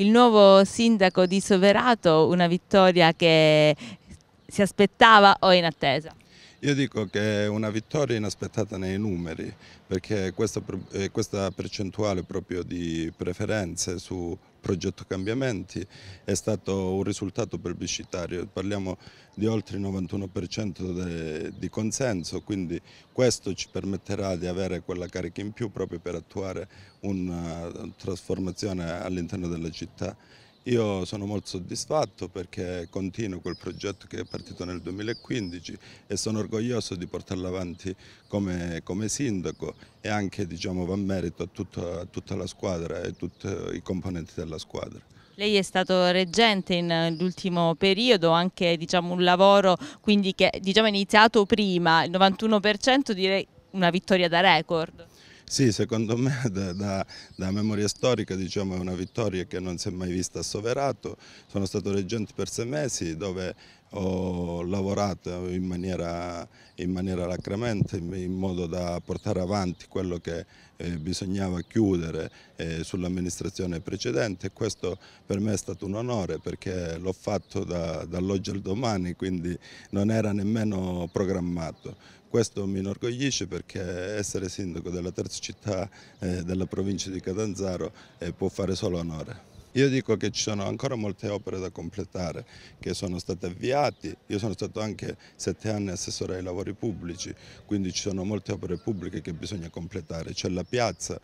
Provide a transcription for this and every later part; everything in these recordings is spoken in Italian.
il nuovo sindaco di Soverato, una vittoria che si aspettava o è in attesa? Io dico che è una vittoria inaspettata nei numeri, perché questa, eh, questa percentuale proprio di preferenze su progetto cambiamenti è stato un risultato pubblicitario, parliamo di oltre il 91% de, di consenso, quindi questo ci permetterà di avere quella carica in più proprio per attuare una trasformazione all'interno della città. Io sono molto soddisfatto perché continuo quel progetto che è partito nel 2015 e sono orgoglioso di portarlo avanti come, come sindaco e anche diciamo, va merito a tutta, a tutta la squadra e a tutti i componenti della squadra. Lei è stato reggente nell'ultimo periodo, anche diciamo, un lavoro che diciamo, è iniziato prima, il 91% direi una vittoria da record. Sì, secondo me da, da, da memoria storica diciamo, è una vittoria che non si è mai vista a Soverato, sono stato reggente per sei mesi dove ho lavorato in maniera, in maniera lacrimente in modo da portare avanti quello che eh, bisognava chiudere eh, sull'amministrazione precedente e questo per me è stato un onore perché l'ho fatto da, dall'oggi al domani quindi non era nemmeno programmato. Questo mi inorgoglisce perché essere sindaco della terza città eh, della provincia di Catanzaro eh, può fare solo onore. Io dico che ci sono ancora molte opere da completare che sono state avviate, io sono stato anche sette anni assessore ai lavori pubblici, quindi ci sono molte opere pubbliche che bisogna completare, c'è la piazza,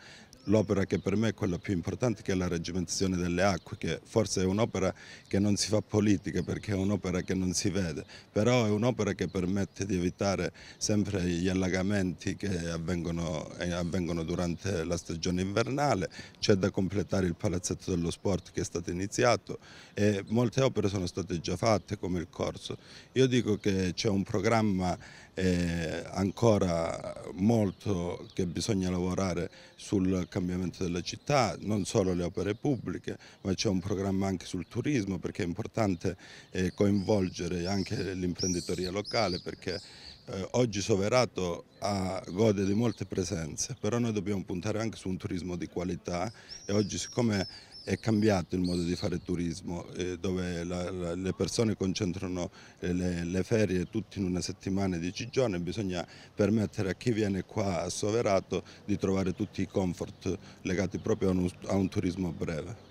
l'opera che per me è quella più importante che è la reggimentazione delle acque, che forse è un'opera che non si fa politica perché è un'opera che non si vede, però è un'opera che permette di evitare sempre gli allagamenti che avvengono, eh, avvengono durante la stagione invernale, c'è da completare il palazzetto dello sport che è stato iniziato e molte opere sono state già fatte come il corso. Io dico che c'è un programma eh, ancora molto che bisogna lavorare sul cambiamento della città, non solo le opere pubbliche, ma c'è un programma anche sul turismo perché è importante eh, coinvolgere anche l'imprenditoria locale perché eh, oggi Soverato ha, gode di molte presenze, però noi dobbiamo puntare anche su un turismo di qualità e oggi siccome è cambiato il modo di fare turismo, eh, dove la, la, le persone concentrano eh, le, le ferie tutte in una settimana, e dieci giorni, bisogna permettere a chi viene qua a Soverato di trovare tutti i comfort legati proprio a un, a un turismo breve.